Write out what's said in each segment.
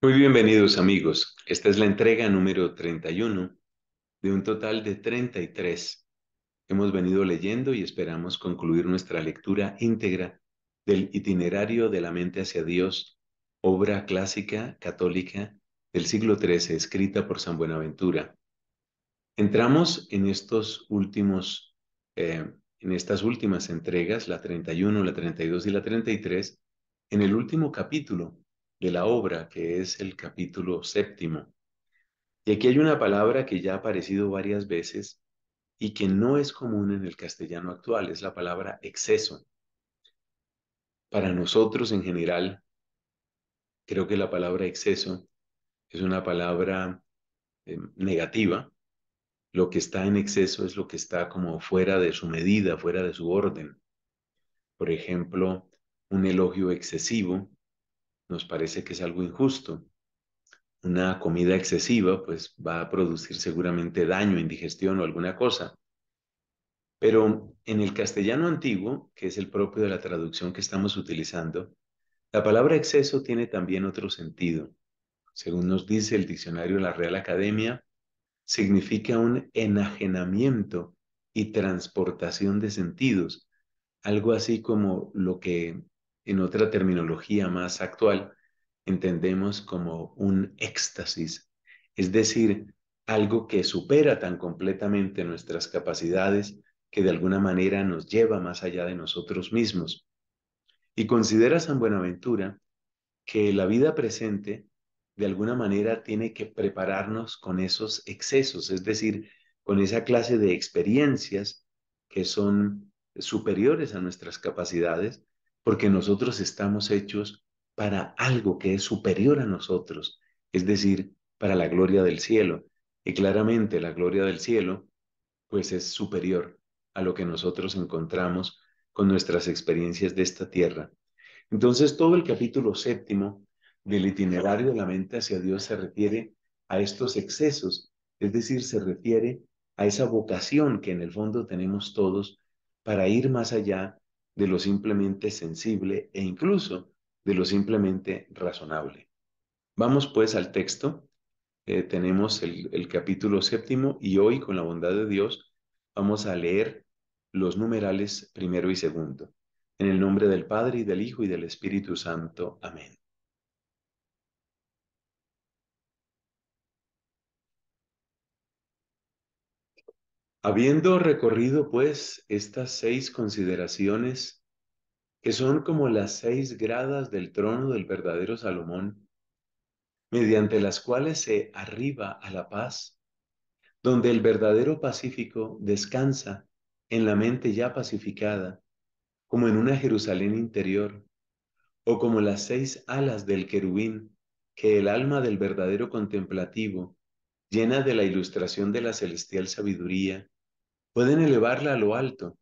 Muy bienvenidos amigos. Esta es la entrega número 31 de un total de 33. Hemos venido leyendo y esperamos concluir nuestra lectura íntegra del itinerario de la mente hacia Dios, obra clásica católica del siglo XIII escrita por San Buenaventura. Entramos en estos últimos, eh, en estas últimas entregas, la 31, la 32 y la 33, en el último capítulo de la obra, que es el capítulo séptimo. Y aquí hay una palabra que ya ha aparecido varias veces y que no es común en el castellano actual, es la palabra exceso. Para nosotros en general, creo que la palabra exceso es una palabra eh, negativa. Lo que está en exceso es lo que está como fuera de su medida, fuera de su orden. Por ejemplo, un elogio excesivo nos parece que es algo injusto. Una comida excesiva pues va a producir seguramente daño, indigestión o alguna cosa. Pero en el castellano antiguo, que es el propio de la traducción que estamos utilizando, la palabra exceso tiene también otro sentido. Según nos dice el diccionario de la Real Academia, significa un enajenamiento y transportación de sentidos, algo así como lo que en otra terminología más actual, entendemos como un éxtasis, es decir, algo que supera tan completamente nuestras capacidades que de alguna manera nos lleva más allá de nosotros mismos. Y considera San Buenaventura que la vida presente de alguna manera tiene que prepararnos con esos excesos, es decir, con esa clase de experiencias que son superiores a nuestras capacidades porque nosotros estamos hechos para algo que es superior a nosotros, es decir, para la gloria del cielo. Y claramente la gloria del cielo, pues es superior a lo que nosotros encontramos con nuestras experiencias de esta tierra. Entonces, todo el capítulo séptimo del itinerario de la mente hacia Dios se refiere a estos excesos, es decir, se refiere a esa vocación que en el fondo tenemos todos para ir más allá de lo simplemente sensible e incluso de lo simplemente razonable. Vamos pues al texto. Eh, tenemos el, el capítulo séptimo y hoy, con la bondad de Dios, vamos a leer los numerales primero y segundo. En el nombre del Padre y del Hijo y del Espíritu Santo. Amén. Habiendo recorrido pues estas seis consideraciones, que son como las seis gradas del trono del verdadero Salomón, mediante las cuales se arriba a la paz, donde el verdadero pacífico descansa en la mente ya pacificada, como en una Jerusalén interior, o como las seis alas del querubín, que el alma del verdadero contemplativo, llena de la ilustración de la celestial sabiduría, pueden elevarla a lo alto,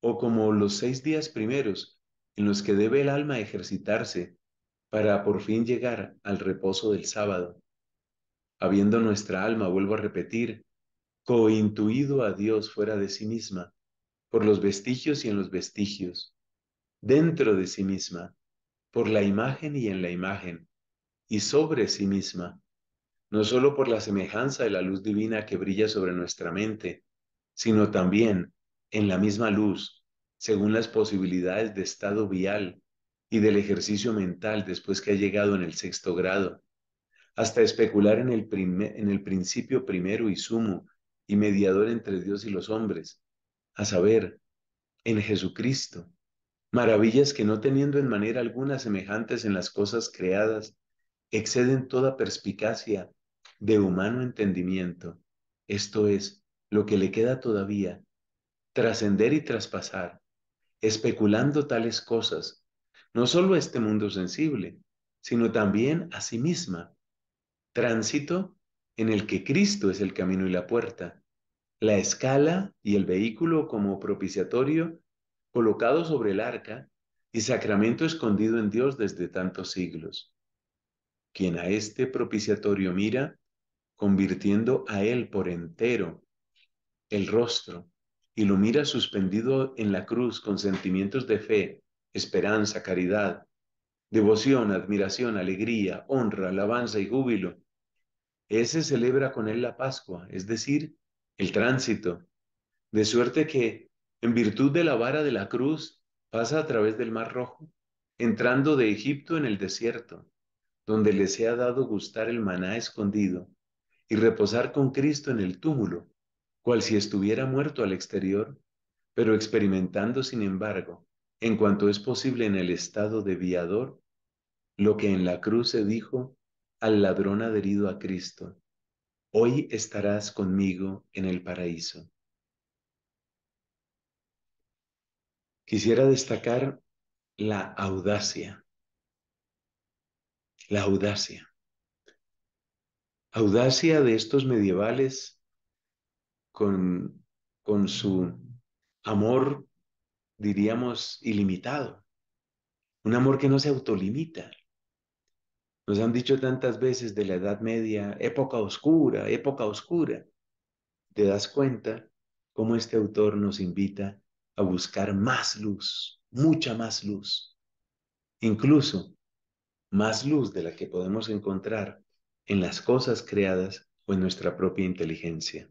o como los seis días primeros en los que debe el alma ejercitarse para por fin llegar al reposo del sábado. Habiendo nuestra alma, vuelvo a repetir, cointuido a Dios fuera de sí misma, por los vestigios y en los vestigios, dentro de sí misma, por la imagen y en la imagen, y sobre sí misma, no solo por la semejanza de la luz divina que brilla sobre nuestra mente, sino también en la misma luz, según las posibilidades de estado vial y del ejercicio mental después que ha llegado en el sexto grado, hasta especular en el, en el principio primero y sumo y mediador entre Dios y los hombres, a saber, en Jesucristo, maravillas que no teniendo en manera alguna semejantes en las cosas creadas, exceden toda perspicacia de humano entendimiento, esto es, lo que le queda todavía, trascender y traspasar, especulando tales cosas, no solo a este mundo sensible, sino también a sí misma. Tránsito en el que Cristo es el camino y la puerta, la escala y el vehículo como propiciatorio colocado sobre el arca y sacramento escondido en Dios desde tantos siglos. Quien a este propiciatorio mira, convirtiendo a él por entero el rostro y lo mira suspendido en la cruz con sentimientos de fe, esperanza, caridad, devoción, admiración, alegría, honra, alabanza y júbilo. Ese celebra con él la Pascua, es decir, el tránsito, de suerte que, en virtud de la vara de la cruz, pasa a través del Mar Rojo, entrando de Egipto en el desierto, donde le sea ha dado gustar el maná escondido y reposar con Cristo en el túmulo cual si estuviera muerto al exterior, pero experimentando, sin embargo, en cuanto es posible en el estado de viador, lo que en la cruz se dijo al ladrón adherido a Cristo, hoy estarás conmigo en el paraíso. Quisiera destacar la audacia, la audacia, audacia de estos medievales con, con su amor, diríamos, ilimitado. Un amor que no se autolimita. Nos han dicho tantas veces de la Edad Media, época oscura, época oscura. Te das cuenta cómo este autor nos invita a buscar más luz, mucha más luz. Incluso más luz de la que podemos encontrar en las cosas creadas o en nuestra propia inteligencia.